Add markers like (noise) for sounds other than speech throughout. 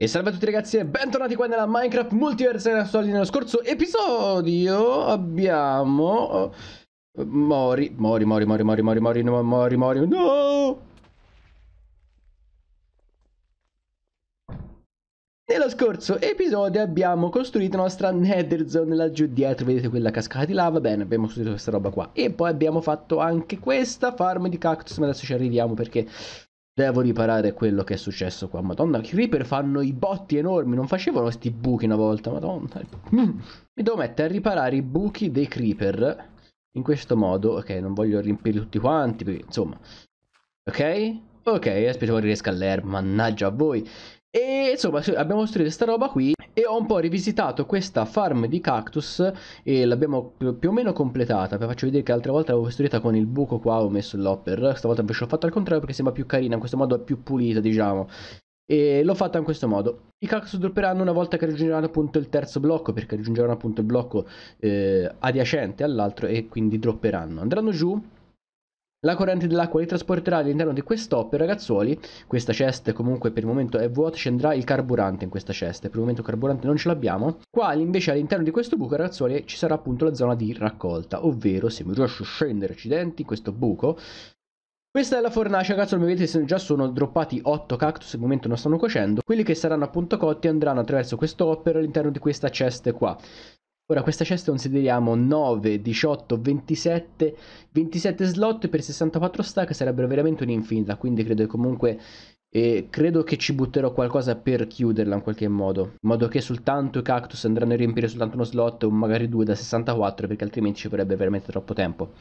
E salve a tutti ragazzi e bentornati qua nella Minecraft Multiverse Solid Nello scorso episodio abbiamo... Oh, mori, mori, mori, mori, mori, mori, mori, mori, mori, no! Nello scorso episodio abbiamo costruito la nostra nether zone laggiù dietro, vedete quella cascata di lava, bene, abbiamo costruito questa roba qua. E poi abbiamo fatto anche questa farm di cactus, ma adesso ci arriviamo perché Devo riparare quello che è successo qua. Madonna, i creeper fanno i botti enormi. Non facevano questi buchi una volta, madonna. Mm. Mi devo mettere a riparare i buchi dei creeper. In questo modo, ok, non voglio riempire tutti quanti, perché, insomma. Ok? Ok, aspetta che riesca l'erba, mannaggia a voi. E insomma abbiamo costruito questa roba qui e ho un po' rivisitato questa farm di cactus e l'abbiamo più o meno completata. Vi faccio vedere che l'altra volta l'avevo costruita con il buco qua, ho messo l'hopper, stavolta invece l'ho fatta al contrario perché sembra più carina, in questo modo è più pulita diciamo. E l'ho fatta in questo modo. I cactus dropperanno una volta che raggiungeranno appunto il terzo blocco, perché raggiungeranno appunto il blocco eh, adiacente all'altro e quindi dropperanno. Andranno giù la corrente dell'acqua li trasporterà all'interno di quest'op ragazzuoli, questa cesta comunque per il momento è vuota, ci andrà il carburante in questa cesta, per il momento il carburante non ce l'abbiamo. Qua invece all'interno di questo buco ragazzuoli ci sarà appunto la zona di raccolta, ovvero se mi riesce a scendere accidenti in questo buco, questa è la fornace, ragazzi, come vedete già sono droppati 8 cactus, al momento non stanno cuocendo. Quelli che saranno appunto cotti andranno attraverso questo hopper all'interno di questa cesta qua. Ora questa cesta consideriamo 9, 18, 27, 27 slot per 64 stack sarebbe veramente un'infinita, quindi credo che comunque eh, credo che ci butterò qualcosa per chiuderla in qualche modo, in modo che soltanto i cactus andranno a riempire soltanto uno slot o magari due da 64 perché altrimenti ci vorrebbe veramente troppo tempo.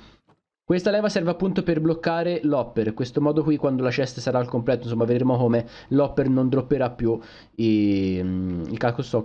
Questa leva serve appunto per bloccare l'hopper, questo modo qui quando la cesta sarà al completo, insomma vedremo come l'hopper non dropperà più i, mm, i, cactus,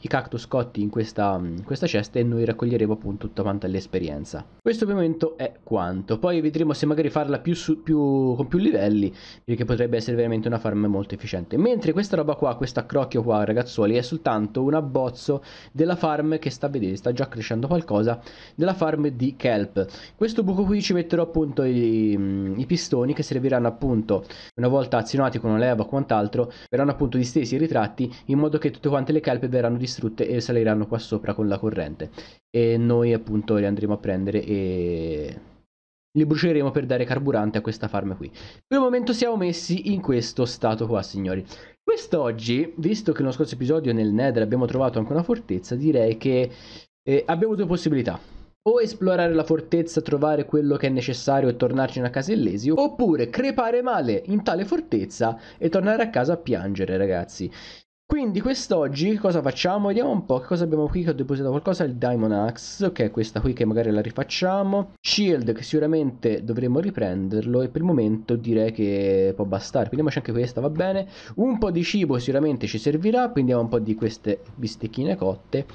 i cactus cotti in questa, mm, in questa, chest e noi raccoglieremo appunto tutta quanta l'esperienza. Questo per il momento è quanto, poi vedremo se magari farla più su, più, con più livelli perché potrebbe essere veramente una farm molto efficiente. Mentre questa roba qua, questa crocchio qua ragazzuoli è soltanto un abbozzo della farm che sta a sta già crescendo qualcosa, della farm di kelp. Questo buco qui ci metterò appunto i, i pistoni che serviranno appunto una volta azionati con una leva o quant'altro verranno appunto distesi e ritratti in modo che tutte quante le calpe verranno distrutte e saliranno qua sopra con la corrente e noi appunto le andremo a prendere e li bruceremo per dare carburante a questa farm qui. Per il momento siamo messi in questo stato qua, signori. Quest'oggi, visto che nello scorso episodio nel Nether abbiamo trovato anche una fortezza, direi che eh, abbiamo due possibilità o esplorare la fortezza, trovare quello che è necessario e tornarci a casa illesi, oppure crepare male in tale fortezza e tornare a casa a piangere, ragazzi. Quindi quest'oggi cosa facciamo? Vediamo un po' che cosa abbiamo qui che ho depositato qualcosa, il Diamond Axe, che è questa qui che magari la rifacciamo, Shield che sicuramente dovremmo riprenderlo e per il momento direi che può bastare, prendiamoci anche questa, va bene, un po' di cibo sicuramente ci servirà, prendiamo un po' di queste bistecchine cotte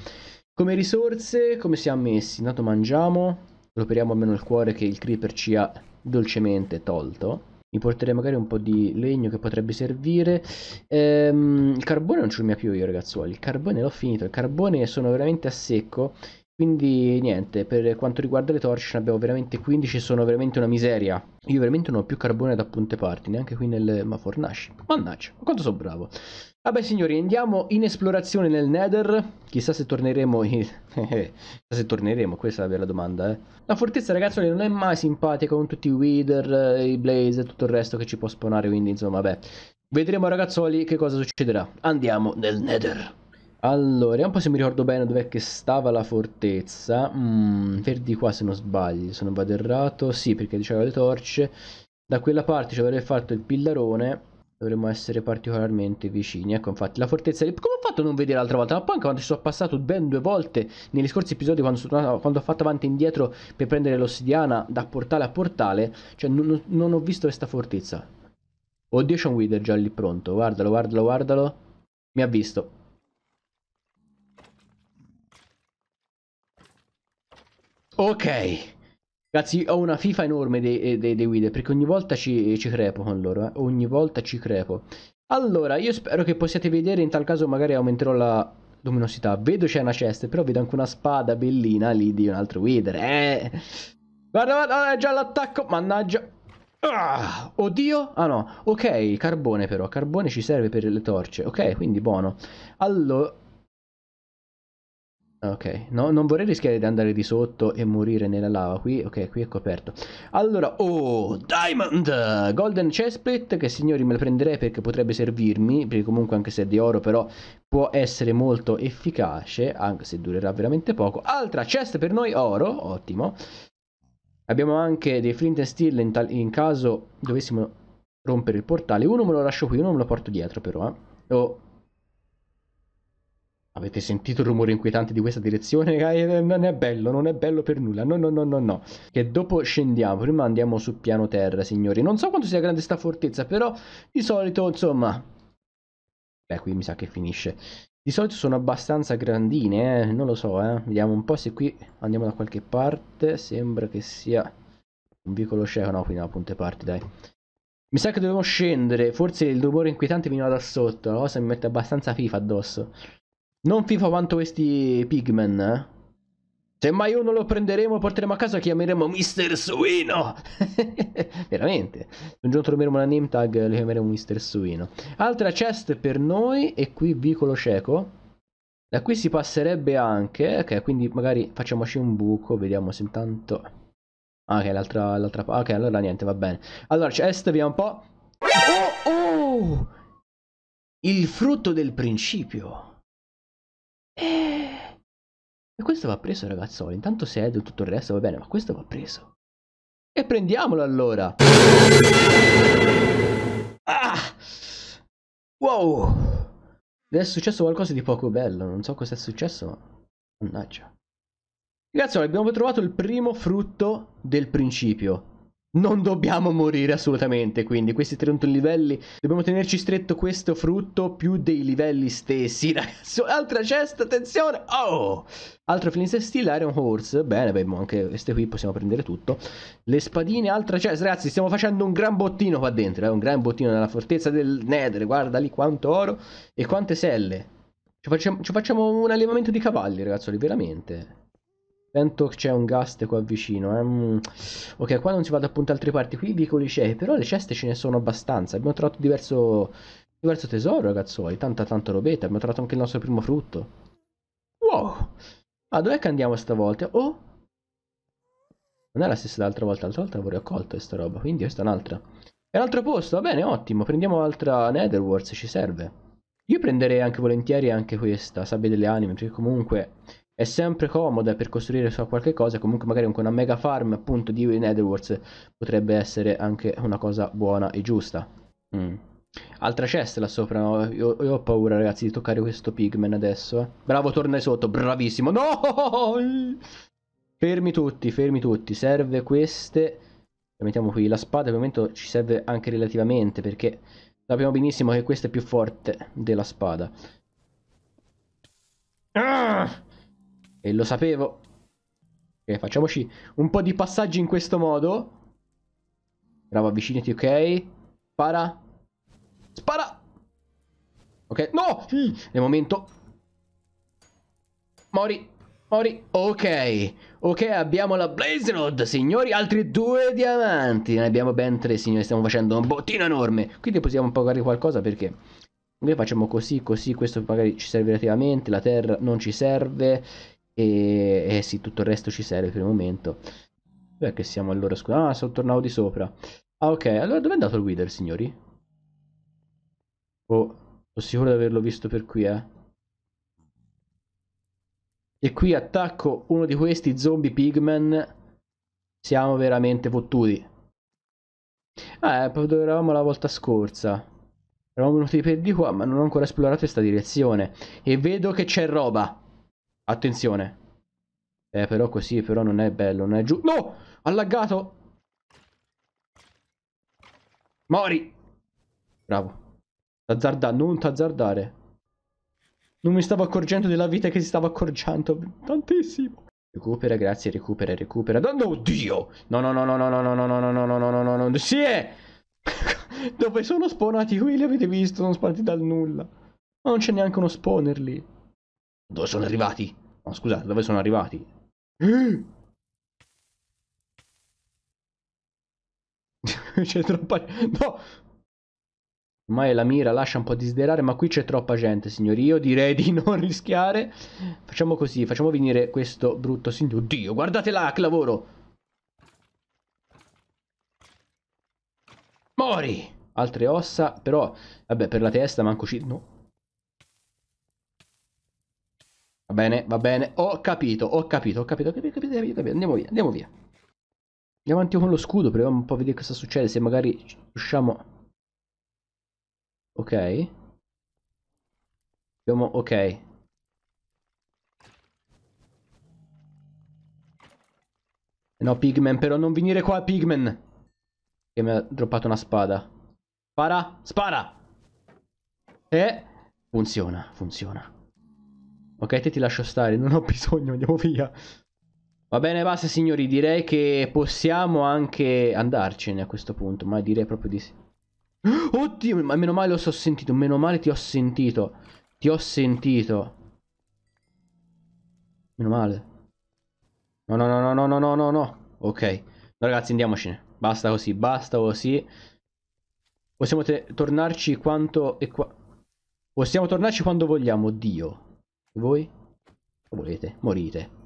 come risorse, come siamo messi? Intanto mangiamo, recuperiamo almeno il cuore che il creeper ci ha dolcemente tolto. Mi porterei magari un po' di legno che potrebbe servire. Ehm, il carbone non ce l'ho più io, ragazzuoli. Il carbone l'ho finito. Il carbone sono veramente a secco. Quindi niente, per quanto riguarda le torce ne abbiamo veramente 15, e sono veramente una miseria. Io veramente non ho più carbone da punte parti, neanche qui nel... ma fornasci. Mannaggia, quanto sono bravo. Vabbè signori, andiamo in esplorazione nel Nether. Chissà se torneremo in... (laughs) Eh, chissà se torneremo, questa è la vera domanda, eh. La fortezza ragazzi non è mai simpatica con tutti i Wither, eh, i Blaze e tutto il resto che ci può spawnare, quindi insomma, vabbè. Vedremo ragazzoli che cosa succederà. Andiamo nel Nether. Allora, un po' se mi ricordo bene dov'è che stava la fortezza. Mm, per di qua se non sbaglio, se non vado errato. Sì, perché diceva le torce. Da quella parte ci avrei fatto il pillarone. Dovremmo essere particolarmente vicini. Ecco, infatti, la fortezza lì. Come ho fatto a non vedere l'altra volta? Ma poi anche quando ci sono passato ben due volte negli scorsi episodi, quando, sono, quando ho fatto avanti e indietro per prendere l'ossidiana da portale a portale, cioè non, non ho visto questa fortezza. Oddio, c'è un Wither già lì pronto. Guardalo, guardalo, guardalo. Mi ha visto. Ok. Ragazzi, ho una FIFA enorme dei, eh, dei, dei guide, perché ogni volta ci, ci crepo con loro, eh. ogni volta ci crepo. Allora, io spero che possiate vedere, in tal caso magari aumenterò la luminosità. Vedo c'è una chest, però vedo anche una spada bellina lì di un altro guider. Eh. Guarda, guarda, ah, è già l'attacco, mannaggia. Ah, oddio, ah no, ok, carbone però, carbone ci serve per le torce, ok, quindi buono. Allora... Ok, no, non vorrei rischiare di andare di sotto e morire nella lava. Qui, ok, qui è coperto. Allora, oh, Diamond! Golden chestplate, che signori me lo prenderei perché potrebbe servirmi, perché comunque anche se è di oro, però può essere molto efficace, anche se durerà veramente poco. Altra chest per noi, oro, ottimo. Abbiamo anche dei flint and steel in, in caso dovessimo rompere il portale. Uno me lo lascio qui, uno me lo porto dietro però, eh. Oh, Avete sentito il rumore inquietante di questa direzione? Eh, eh, non è bello, non è bello per nulla. No, no, no, no, no. Che dopo scendiamo, prima andiamo sul piano terra, signori. Non so quanto sia grande sta fortezza, però di solito, insomma... Beh, qui mi sa che finisce. Di solito sono abbastanza grandine, eh. Non lo so, eh. Vediamo un po' se qui andiamo da qualche parte. Sembra che sia un vicolo cieco. No, qui da punte parti, dai. Mi sa che dobbiamo scendere. Forse il rumore inquietante veniva da sotto. La cosa mi mette abbastanza FIFA addosso. Non FIFA quanto questi pigmen, eh? Se mai uno lo prenderemo, porteremo a casa, chiameremo Mister Suino. (laughs) Veramente. Un giorno troveremo una name tag, lo chiameremo Mister Suino. Altra chest per noi, e qui vicolo cieco. Da qui si passerebbe anche, ok, quindi magari facciamoci un buco, vediamo se intanto... Ah, ok, l'altra, l'altra... Ok, allora niente, va bene. Allora, chest, via un po'. Oh, oh! Il frutto del principio. E... e questo va preso, ragazzoli. Intanto se sede tutto il resto va bene, ma questo va preso. E prendiamolo allora! Ah! Wow! È successo qualcosa di poco bello, non so cosa è successo, ma... Mannaggia. Ragazzi, abbiamo trovato il primo frutto del principio non dobbiamo morire assolutamente, quindi questi 31 livelli dobbiamo tenerci stretto questo frutto più dei livelli stessi, (laughs) ragazzi. Altra cesta, attenzione! Oh! Altro Flint Steel, Iron Horse, bene, beh, anche queste qui possiamo prendere tutto. Le spadine, altra cesta, ragazzi, stiamo facendo un gran bottino qua dentro, eh? un gran bottino nella fortezza del Nether, guarda lì quanto oro e quante selle. Ci facciamo, ci facciamo un allevamento di cavalli, ragazzi, veramente. Sento che c'è un gas qua vicino. Eh? Mm. Ok, qua non si vado appunto altre parti. Qui i vicoli c'è, però le ceste ce ne sono abbastanza. Abbiamo trovato diverso, diverso tesoro, ragazzuoli. Tanta, tanta robetta. Abbiamo trovato anche il nostro primo frutto. Wow! Ah, dov'è che andiamo stavolta? Oh! Non è la stessa dell'altra volta. L'altra volta l'avevo raccolto questa roba, quindi questa è un'altra. È un altro posto, va bene, ottimo. Prendiamo altra Netherworld se ci serve. Io prenderei anche volentieri anche questa, sabbia delle anime, perché comunque è sempre comoda per costruire su qualche cosa, comunque magari anche una mega farm appunto di Netherworlds potrebbe essere anche una cosa buona e giusta. Mm. Altra cesta là sopra, no? io, io, ho paura ragazzi di toccare questo pigman adesso. Eh. Bravo, torna sotto, bravissimo. No! (laughs) Fermi tutti, fermi tutti, serve queste. La mettiamo qui, la spada per il momento ci serve anche relativamente perché sappiamo benissimo che questa è più forte della spada. Ah! E lo sapevo. Ok, facciamoci un po' di passaggi in questo modo. Bravo, avvicinati, ok. Spara. Spara! Ok, no! Mm. Nel momento... Mori. Mori. Ok. Ok, abbiamo la Blaze Rod, signori. Altri due diamanti. Ne abbiamo ben tre, signori. Stiamo facendo un bottino enorme. Quindi possiamo pagare qualcosa perché... Noi facciamo così, così. Questo magari ci serve relativamente. La terra non ci serve. E, e sì, tutto il resto ci serve per il momento. Dov'è che siamo allora? Scusa, ah, sono tornato di sopra. Ah, ok. Allora, dove è andato il Wither, signori? Oh, sono sicuro di averlo visto per qui, eh. E qui attacco uno di questi zombie pigmen. Siamo veramente fottuti. Ah, eh, proprio dove eravamo la volta scorsa. Eravamo venuti per di qua, ma non ho ancora esplorato questa direzione. E vedo che c'è roba. Attenzione. Eh, però così, però non è bello, non è giù. No! Ha laggato! Mori! Bravo. T'azzarda, non t'azzardare. Non mi stavo accorgendo della vita che si stava accorgendo. Tantissimo. Recupera, grazie, recupera, recupera. Oh, Dio! No, oddio! No, no, no, no, no, no, no, no, no, no, no, no, no, no, no, no, sì! Dove sono spawnati qui? Li avete visto? Sono spawnati dal nulla. Ma non c'è neanche uno spawner lì. Dove sono arrivati? No, scusate, dove sono arrivati? Eh! (laughs) c'è troppa... No! Ormai la mira lascia un po' desiderare, ma qui c'è troppa gente, signori. Io direi di (laughs) non rischiare. Facciamo così, facciamo venire questo brutto signore. Oddio, guardate là, lavoro! Mori! Altre ossa, però... Vabbè, per la testa manco ci... No, bene, va bene. Ho capito, ho capito, ho capito, ho capito, ho capito, ho capito, ho capito. Andiamo via, andiamo via. Andiamo avanti con lo scudo, proviamo un po' a vedere cosa succede, se magari riusciamo... Ok. Abbiamo... ok. No, Pigman, però non venire qua, Pigman! Che mi ha droppato una spada. Spara, spara! E... funziona, funziona. Ok, te ti lascio stare, non ho (laughs) bisogno, andiamo via. Va bene, basta signori, direi che possiamo anche andarcene a questo punto, ma direi proprio di sì. (gasps) Oddio, ma meno male lo so sentito, meno male ti ho sentito. Ti ho sentito. Meno male. No, no, no, no, no, no, no, no. Ok. No, ragazzi, andiamocene. Basta così, basta così. Possiamo tornarci quanto e qua... Possiamo tornarci quando vogliamo, Dio. Voi? Lo volete? Morite.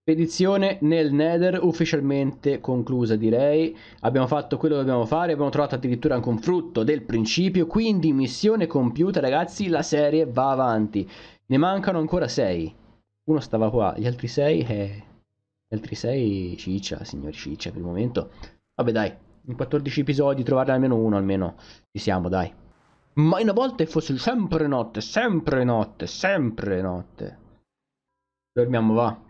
Spedizione nel Nether ufficialmente conclusa direi, abbiamo fatto quello che dobbiamo fare, abbiamo trovato addirittura anche un frutto del principio, quindi missione compiuta ragazzi, la serie va avanti, ne mancano ancora 6, uno stava qua, gli altri 6 eh... gli altri 6 ciccia, signori ciccia per il momento, vabbè dai, in 14 episodi trovarne almeno uno almeno, ci siamo dai. Ma una volta fosse sempre notte, sempre notte, sempre notte. Dormiamo, va.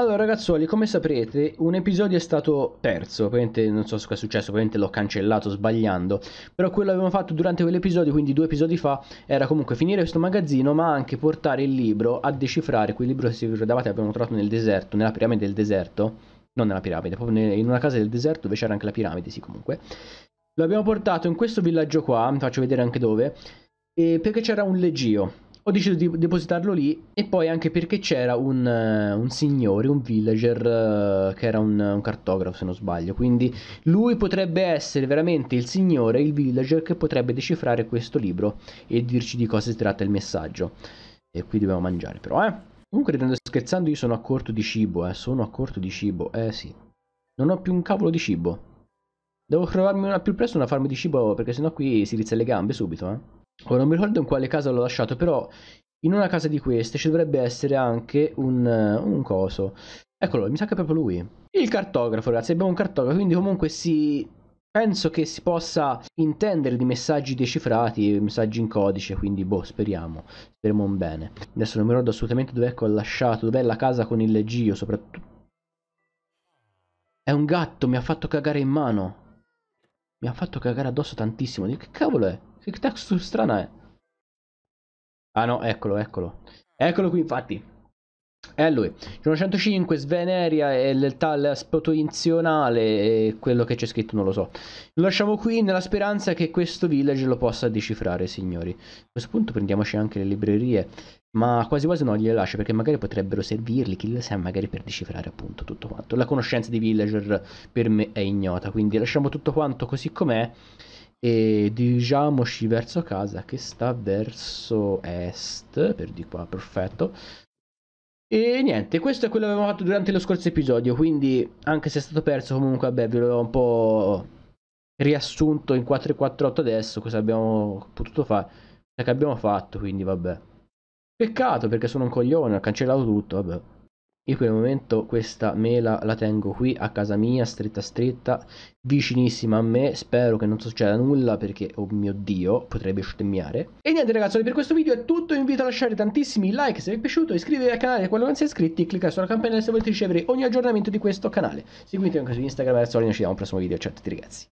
Allora ragazzuoli, come saprete, un episodio è stato perso, ovviamente non so cosa è successo, ovviamente l'ho cancellato sbagliando, però quello che avevamo fatto durante quell'episodio, quindi due episodi fa, era comunque finire questo magazzino, ma anche portare il libro a decifrare quel libro che se ricordavate abbiamo trovato nel deserto, nella piramide del deserto, non nella piramide, proprio in una casa del deserto dove c'era anche la piramide, sì comunque. Lo abbiamo portato in questo villaggio qua, faccio vedere anche dove, eh, perché c'era un leggio. Ho deciso di depositarlo lì e poi anche perché c'era un, uh, un, signore, un villager, uh, che era un, un, cartografo se non sbaglio. Quindi lui potrebbe essere veramente il signore, il villager, che potrebbe decifrare questo libro e dirci di cosa si tratta il messaggio. E qui dobbiamo mangiare però, eh. Comunque, ridendo scherzando, io sono a corto di cibo, eh. Sono a corto di cibo, eh sì. Non ho più un cavolo di cibo. Devo trovarmi al più presto una farm di cibo perché sennò qui si rizza le gambe subito, eh. Ora non mi ricordo in quale casa l'ho lasciato, però in una casa di queste ci dovrebbe essere anche un, un coso. Eccolo, mi sa che è proprio lui. Il cartografo, ragazzi, abbiamo un cartografo, quindi comunque si... Penso che si possa intendere di messaggi decifrati, messaggi in codice, quindi boh, speriamo, speriamo un bene. Adesso non mi ricordo assolutamente dove ho lasciato, dov'è la casa con il Gio soprattutto. È un gatto, mi ha fatto cagare in mano. Mi ha fatto cagare addosso tantissimo. Dico, che cavolo è? Che texture strana è? Ah no, eccolo, eccolo. Eccolo qui, infatti. È lui. Giorno 105, Sveneria e il tal spotoinzionale e quello che c'è scritto non lo so. Lo lasciamo qui nella speranza che questo village lo possa decifrare, signori. A questo punto prendiamoci anche le librerie, ma quasi quasi non gliele lascio perché magari potrebbero servirli, chi lo sa, magari per decifrare appunto tutto quanto. La conoscenza di villager per me è ignota, quindi lasciamo tutto quanto così com'è e dirigiamoci verso casa che sta verso est, per di qua, perfetto. E niente, questo è quello che avevamo fatto durante lo scorso episodio, quindi anche se è stato perso comunque, vabbè, ve l'ho un po' riassunto in 448 adesso cosa abbiamo potuto fare, cosa abbiamo fatto, quindi vabbè. Peccato perché sono un coglione, ho cancellato tutto, vabbè. Io per il momento questa mela la tengo qui a casa mia, stretta stretta, vicinissima a me, spero che non succeda nulla perché, oh mio Dio, potrebbe scemmiare. E niente ragazzi, per questo video è tutto, Vi invito a lasciare tantissimi like se vi è piaciuto, iscrivetevi al canale quando non siete iscritti, cliccate sulla campanella se volete ricevere ogni aggiornamento di questo canale. Seguitemi anche su Instagram e al solito, ci vediamo al prossimo video, ciao a tutti ragazzi.